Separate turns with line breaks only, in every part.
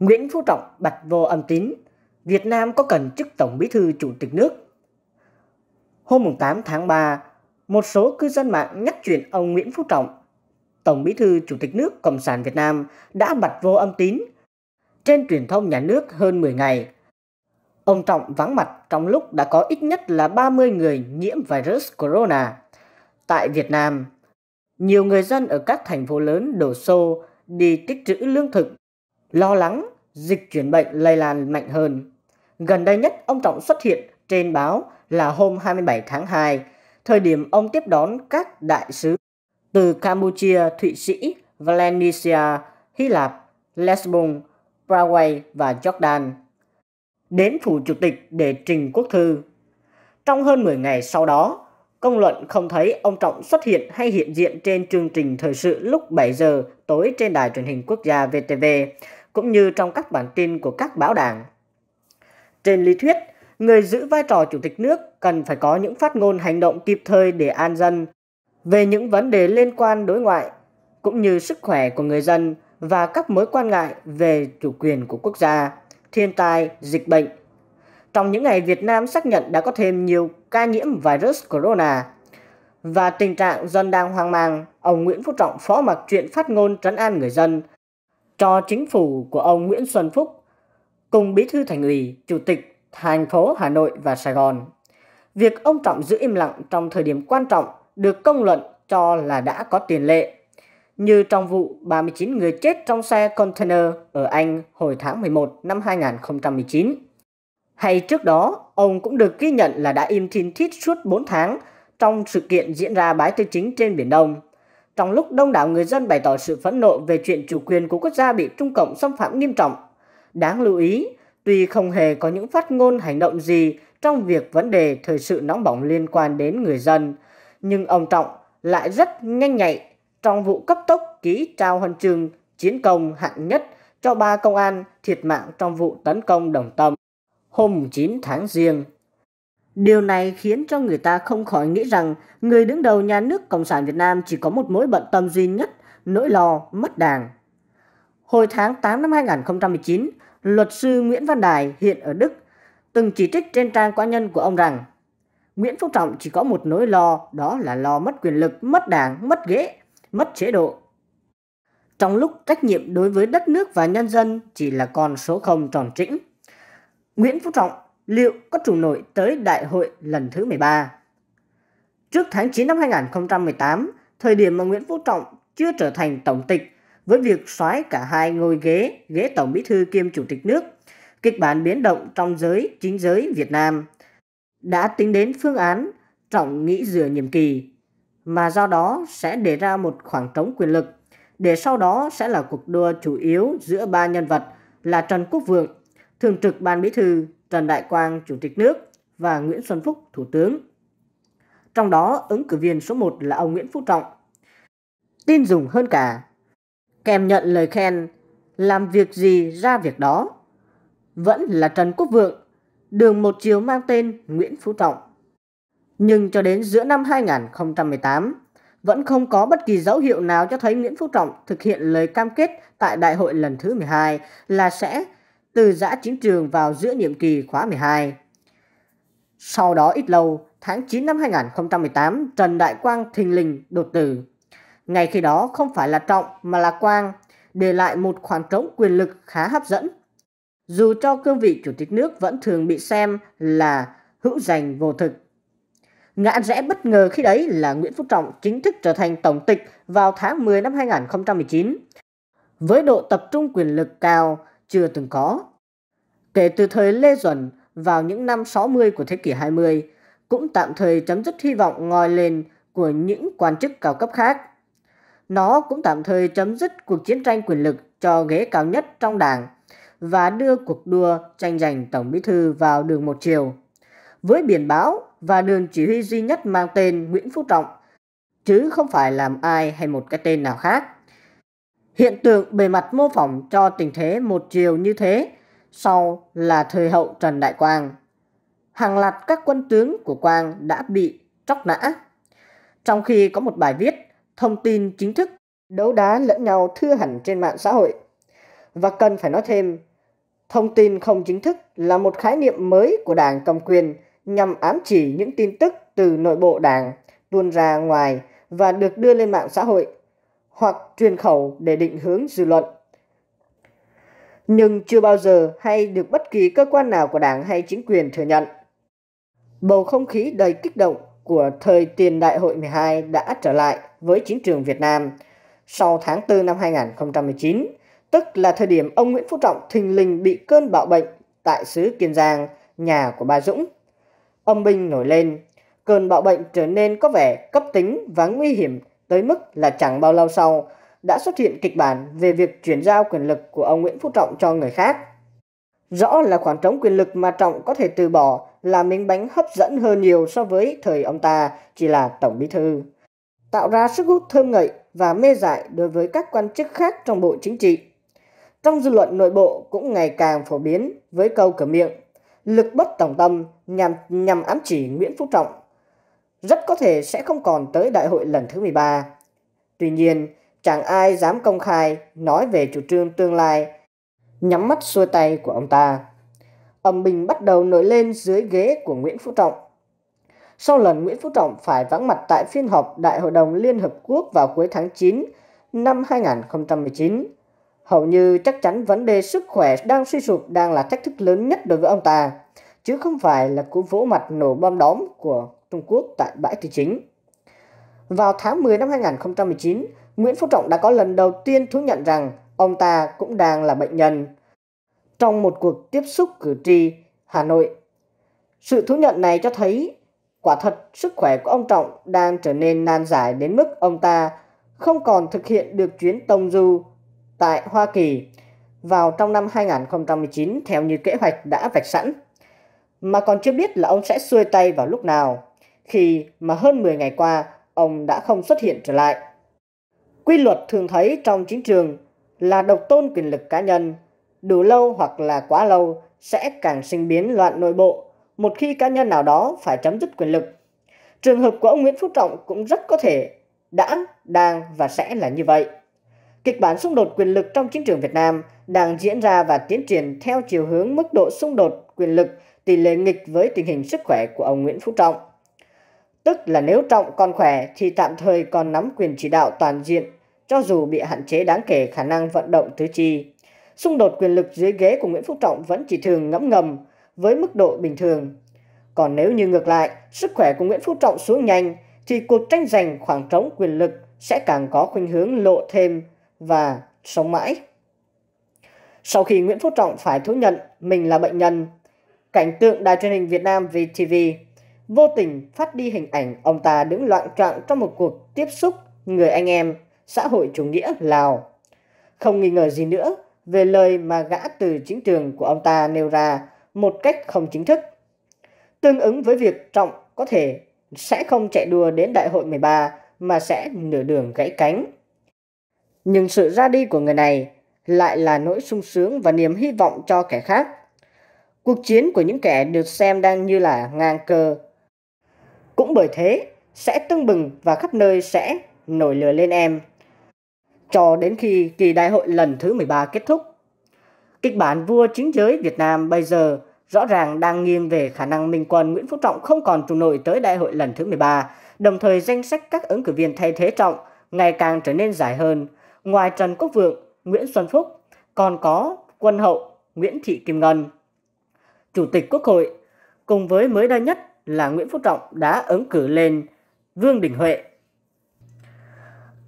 Nguyễn Phú Trọng bạch vô âm tín, Việt Nam có cần chức Tổng Bí thư Chủ tịch nước? Hôm 8 tháng 3, một số cư dân mạng nhắc chuyện ông Nguyễn Phú Trọng, Tổng Bí thư Chủ tịch nước Cộng sản Việt Nam đã bật vô âm tín trên truyền thông nhà nước hơn 10 ngày. Ông Trọng vắng mặt trong lúc đã có ít nhất là 30 người nhiễm virus corona. Tại Việt Nam, nhiều người dân ở các thành phố lớn đổ xô đi tích trữ lương thực lo lắng dịch chuyển bệnh lây lan mạnh hơn. Gần đây nhất ông Trọng xuất hiện trên báo là hôm 27 tháng 2, thời điểm ông tiếp đón các đại sứ từ Campuchia, Thụy Sĩ, Valencia, Hy Lạp, Lesbos, Paraguay và Jordan đến phủ chủ tịch để trình quốc thư. Trong hơn 10 ngày sau đó, công luận không thấy ông Trọng xuất hiện hay hiện diện trên chương trình thời sự lúc 7 giờ tối trên đài truyền hình quốc gia VTV cũng như trong các bản tin của các báo đảng. Trên lý thuyết, người giữ vai trò chủ tịch nước cần phải có những phát ngôn hành động kịp thời để an dân về những vấn đề liên quan đối ngoại cũng như sức khỏe của người dân và các mối quan ngại về chủ quyền của quốc gia, thiên tai, dịch bệnh. Trong những ngày Việt Nam xác nhận đã có thêm nhiều ca nhiễm virus corona và tình trạng dân đang hoang mang, ông Nguyễn Phú Trọng phó mặc chuyện phát ngôn trấn an người dân cho chính phủ của ông Nguyễn Xuân Phúc cùng bí thư thành ủy, chủ tịch thành phố Hà Nội và Sài Gòn. Việc ông Trọng giữ im lặng trong thời điểm quan trọng được công luận cho là đã có tiền lệ, như trong vụ 39 người chết trong xe container ở Anh hồi tháng 11 năm 2019. Hay trước đó, ông cũng được ghi nhận là đã im thìn thít suốt 4 tháng trong sự kiện diễn ra bái tư chính trên Biển Đông – trong lúc đông đảo người dân bày tỏ sự phẫn nộ về chuyện chủ quyền của quốc gia bị Trung Cộng xâm phạm nghiêm trọng. Đáng lưu ý, tuy không hề có những phát ngôn hành động gì trong việc vấn đề thời sự nóng bỏng liên quan đến người dân, nhưng ông Trọng lại rất nhanh nhạy trong vụ cấp tốc ký trao huân chương chiến công hạng nhất cho ba công an thiệt mạng trong vụ tấn công Đồng Tâm hôm 9 tháng riêng Điều này khiến cho người ta không khỏi nghĩ rằng người đứng đầu nhà nước Cộng sản Việt Nam chỉ có một mối bận tâm duy nhất, nỗi lo mất đảng. Hồi tháng 8 năm 2019, luật sư Nguyễn Văn Đài hiện ở Đức từng chỉ trích trên trang cá nhân của ông rằng Nguyễn Phú Trọng chỉ có một nỗi lo đó là lo mất quyền lực, mất đảng, mất ghế, mất chế độ. Trong lúc trách nhiệm đối với đất nước và nhân dân chỉ là con số không tròn trĩnh, Nguyễn Phú Trọng liệu có trụ nổi tới đại hội lần thứ 13. Trước tháng 9 năm 2018, thời điểm mà Nguyễn Phú Trọng chưa trở thành tổng tịch, với việc xoáy cả hai ngôi ghế, ghế tổng bí thư kiêm chủ tịch nước, kịch bản biến động trong giới chính giới Việt Nam đã tính đến phương án Trọng nghĩ rửa nhiệm kỳ, mà do đó sẽ để ra một khoảng trống quyền lực, để sau đó sẽ là cuộc đua chủ yếu giữa ba nhân vật là Trần Quốc Vượng, Thường trực Ban Bí thư Trần Đại Quang Chủ tịch nước và Nguyễn Xuân Phúc Thủ tướng. Trong đó, ứng cử viên số 1 là ông Nguyễn Phú Trọng. Tin dùng hơn cả, kèm nhận lời khen làm việc gì ra việc đó. Vẫn là Trần Quốc Vượng, đường một chiều mang tên Nguyễn Phú Trọng. Nhưng cho đến giữa năm 2018, vẫn không có bất kỳ dấu hiệu nào cho thấy Nguyễn Phú Trọng thực hiện lời cam kết tại đại hội lần thứ 12 là sẽ từ giã chiến trường vào giữa nhiệm kỳ khóa 12. Sau đó ít lâu, tháng 9 năm 2018, Trần Đại Quang thình lình đột tử. Ngày khi đó không phải là Trọng mà là Quang, để lại một khoảng trống quyền lực khá hấp dẫn. Dù cho cương vị chủ tịch nước vẫn thường bị xem là hữu danh vô thực. Ngã rẽ bất ngờ khi đấy là Nguyễn Phú Trọng chính thức trở thành tổng tịch vào tháng 10 năm 2019. Với độ tập trung quyền lực cao chưa từng có, Kể từ thời Lê Duẩn vào những năm 60 của thế kỷ 20, cũng tạm thời chấm dứt hy vọng ngòi lên của những quan chức cao cấp khác. Nó cũng tạm thời chấm dứt cuộc chiến tranh quyền lực cho ghế cao nhất trong đảng và đưa cuộc đua tranh giành Tổng Bí Thư vào đường một chiều. Với biển báo và đường chỉ huy duy nhất mang tên Nguyễn Phú Trọng, chứ không phải làm ai hay một cái tên nào khác. Hiện tượng bề mặt mô phỏng cho tình thế một chiều như thế sau là thời hậu Trần Đại Quang. Hàng loạt các quân tướng của Quang đã bị tróc nã. Trong khi có một bài viết thông tin chính thức đấu đá lẫn nhau thưa hẳn trên mạng xã hội. Và cần phải nói thêm, thông tin không chính thức là một khái niệm mới của đảng cầm quyền nhằm ám chỉ những tin tức từ nội bộ đảng tuôn ra ngoài và được đưa lên mạng xã hội hoặc truyền khẩu để định hướng dư luận nhưng chưa bao giờ hay được bất kỳ cơ quan nào của Đảng hay chính quyền thừa nhận. Bầu không khí đầy kích động của thời tiền đại hội 12 đã trở lại với chính trường Việt Nam sau tháng 4 năm 2019, tức là thời điểm ông Nguyễn Phú Trọng thình lình bị cơn bạo bệnh tại xứ Kiên Giang, nhà của bà Dũng. Ông Binh nổi lên, cơn bạo bệnh trở nên có vẻ cấp tính và nguy hiểm tới mức là chẳng bao lâu sau đã xuất hiện kịch bản về việc chuyển giao quyền lực của ông Nguyễn Phú Trọng cho người khác. Rõ là khoảng trống quyền lực mà Trọng có thể từ bỏ là miếng bánh hấp dẫn hơn nhiều so với thời ông ta chỉ là Tổng Bí Thư. Tạo ra sức hút thơm ngậy và mê dại đối với các quan chức khác trong Bộ Chính trị. Trong dư luận nội bộ cũng ngày càng phổ biến với câu cửa miệng lực bất tổng tâm nhằm, nhằm ám chỉ Nguyễn Phú Trọng. Rất có thể sẽ không còn tới đại hội lần thứ 13. Tuy nhiên, chẳng ai dám công khai nói về chủ trương tương lai, nhắm mắt xuôi tay của ông ta. Âm bình bắt đầu nổi lên dưới ghế của Nguyễn Phú Trọng. Sau lần Nguyễn Phú Trọng phải vắng mặt tại phiên họp Đại hội đồng Liên Hợp Quốc vào cuối tháng 9 năm 2019, hầu như chắc chắn vấn đề sức khỏe đang suy sụp đang là thách thức lớn nhất đối với ông ta, chứ không phải là cú vỗ mặt nổ bom đóm của Trung Quốc tại bãi thị chính. Vào tháng 10 năm 2019, Nguyễn Phú Trọng đã có lần đầu tiên thú nhận rằng ông ta cũng đang là bệnh nhân. Trong một cuộc tiếp xúc cử tri Hà Nội, sự thú nhận này cho thấy quả thật sức khỏe của ông Trọng đang trở nên nan giải đến mức ông ta không còn thực hiện được chuyến tông du tại Hoa Kỳ vào trong năm 2019 theo như kế hoạch đã vạch sẵn, mà còn chưa biết là ông sẽ xuôi tay vào lúc nào, khi mà hơn 10 ngày qua ông đã không xuất hiện trở lại. Quy luật thường thấy trong chính trường là độc tôn quyền lực cá nhân, đủ lâu hoặc là quá lâu sẽ càng sinh biến loạn nội bộ một khi cá nhân nào đó phải chấm dứt quyền lực. Trường hợp của ông Nguyễn Phú Trọng cũng rất có thể đã, đang và sẽ là như vậy. Kịch bản xung đột quyền lực trong chính trường Việt Nam đang diễn ra và tiến triển theo chiều hướng mức độ xung đột quyền lực tỷ lệ nghịch với tình hình sức khỏe của ông Nguyễn Phú Trọng. Tức là nếu Trọng còn khỏe thì tạm thời còn nắm quyền chỉ đạo toàn diện, cho dù bị hạn chế đáng kể khả năng vận động tứ chi. Xung đột quyền lực dưới ghế của Nguyễn Phúc Trọng vẫn chỉ thường ngẫm ngầm, với mức độ bình thường. Còn nếu như ngược lại, sức khỏe của Nguyễn Phú Trọng xuống nhanh, thì cuộc tranh giành khoảng trống quyền lực sẽ càng có khuynh hướng lộ thêm và sống mãi. Sau khi Nguyễn Phú Trọng phải thú nhận mình là bệnh nhân, cảnh tượng đài truyền hình Việt Nam VTV vô tình phát đi hình ảnh ông ta đứng loạn trạng trong một cuộc tiếp xúc người anh em xã hội chủ nghĩa Lào. Không nghi ngờ gì nữa về lời mà gã từ chính trường của ông ta nêu ra một cách không chính thức. Tương ứng với việc Trọng có thể sẽ không chạy đua đến đại hội 13 mà sẽ nửa đường gãy cánh. Nhưng sự ra đi của người này lại là nỗi sung sướng và niềm hy vọng cho kẻ khác. Cuộc chiến của những kẻ được xem đang như là ngang cơ cũng bởi thế, sẽ tưng bừng và khắp nơi sẽ nổi lửa lên em. Cho đến khi kỳ đại hội lần thứ 13 kết thúc. Kịch bản vua chính giới Việt Nam bây giờ rõ ràng đang nghiêng về khả năng Minh Quân Nguyễn Phú Trọng không còn trụ nổi tới đại hội lần thứ 13, đồng thời danh sách các ứng cử viên thay thế Trọng ngày càng trở nên dài hơn. Ngoài Trần Quốc Vượng, Nguyễn Xuân Phúc, còn có Quân Hậu, Nguyễn Thị Kim Ngân. Chủ tịch Quốc hội, cùng với mới đây nhất là Nguyễn Phú Trọng đã ứng cử lên Vương Đình Huệ.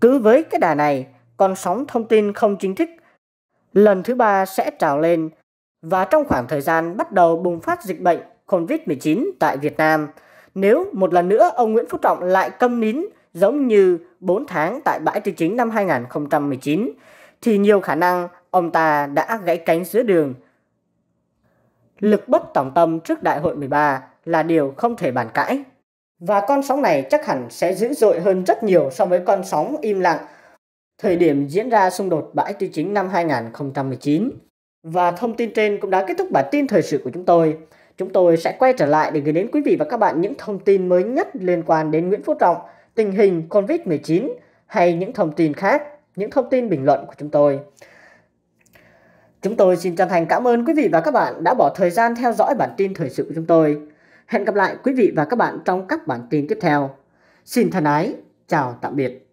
Cứ với cái đà này, con sóng thông tin không chính thức lần thứ ba sẽ trào lên và trong khoảng thời gian bắt đầu bùng phát dịch bệnh COVID-19 tại Việt Nam, nếu một lần nữa ông Nguyễn Phú Trọng lại câm nín giống như 4 tháng tại bãi tư chính năm 2019, thì nhiều khả năng ông ta đã gãy cánh giữa đường. Lực bất tổng tâm trước đại hội 13 là điều không thể bàn cãi. Và con sóng này chắc hẳn sẽ dữ dội hơn rất nhiều so với con sóng im lặng thời điểm diễn ra xung đột bãi tư chính năm 2019. Và thông tin trên cũng đã kết thúc bản tin thời sự của chúng tôi. Chúng tôi sẽ quay trở lại để gửi đến quý vị và các bạn những thông tin mới nhất liên quan đến Nguyễn Phú Trọng, tình hình COVID-19 hay những thông tin khác, những thông tin bình luận của chúng tôi. Chúng tôi xin chân thành cảm ơn quý vị và các bạn đã bỏ thời gian theo dõi bản tin thời sự của chúng tôi. Hẹn gặp lại quý vị và các bạn trong các bản tin tiếp theo. Xin thân ái, chào tạm biệt.